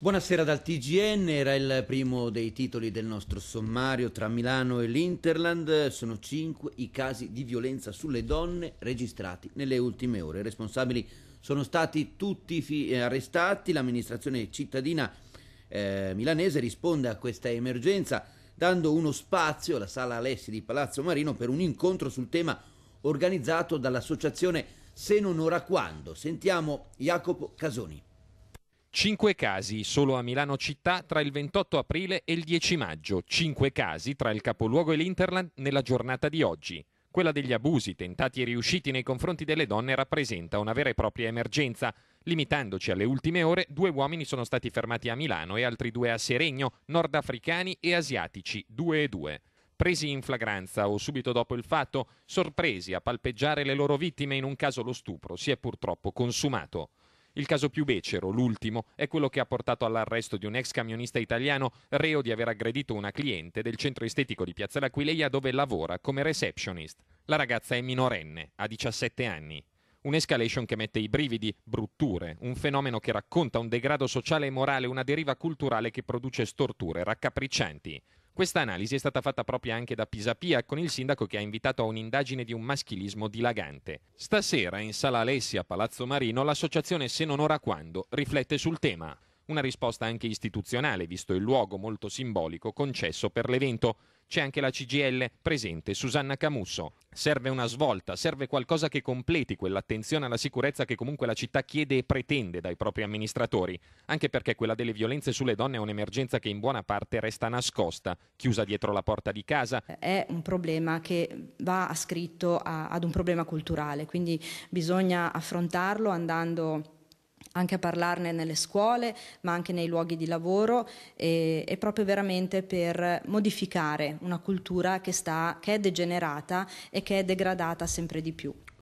Buonasera dal TGN, era il primo dei titoli del nostro sommario tra Milano e l'Interland. Sono cinque i casi di violenza sulle donne registrati nelle ultime ore. I responsabili sono stati tutti fi- eh, arrestati. L'amministrazione cittadina eh, milanese risponde a questa emergenza dando uno spazio alla sala Alessi di Palazzo Marino per un incontro sul tema organizzato dall'associazione Se non ora quando. Sentiamo Jacopo Casoni. 5 casi solo a Milano città tra il 28 aprile e il 10 maggio, 5 casi tra il capoluogo e l'Interland nella giornata di oggi. Quella degli abusi tentati e riusciti nei confronti delle donne rappresenta una vera e propria emergenza. Limitandoci alle ultime ore, due uomini sono stati fermati a Milano e altri due a Seregno, nordafricani e asiatici, 2 e 2 presi in flagranza o subito dopo il fatto, sorpresi a palpeggiare le loro vittime, in un caso lo stupro si è purtroppo consumato. Il caso più becero, l'ultimo, è quello che ha portato all'arresto di un ex camionista italiano reo di aver aggredito una cliente del centro estetico di Piazza L'Aquileia dove lavora come receptionist. La ragazza è minorenne, ha 17 anni. Un'escalation che mette i brividi, brutture, un fenomeno che racconta un degrado sociale e morale, una deriva culturale che produce storture raccapriccianti. Questa analisi è stata fatta proprio anche da Pisapia con il sindaco che ha invitato a un'indagine di un maschilismo dilagante. Stasera in Sala Alessia, Palazzo Marino, l'associazione Se non ora quando riflette sul tema. Una risposta anche istituzionale, visto il luogo molto simbolico concesso per l'evento. C'è anche la CGL presente, Susanna Camusso. Serve una svolta, serve qualcosa che completi quell'attenzione alla sicurezza che comunque la città chiede e pretende dai propri amministratori, anche perché quella delle violenze sulle donne è un'emergenza che in buona parte resta nascosta, chiusa dietro la porta di casa. È un problema che va ascritto a, ad un problema culturale, quindi bisogna affrontarlo andando anche a parlarne nelle scuole, ma anche nei luoghi di lavoro e, e proprio veramente per modificare una cultura che, sta, che è degenerata e che è degradata sempre di più.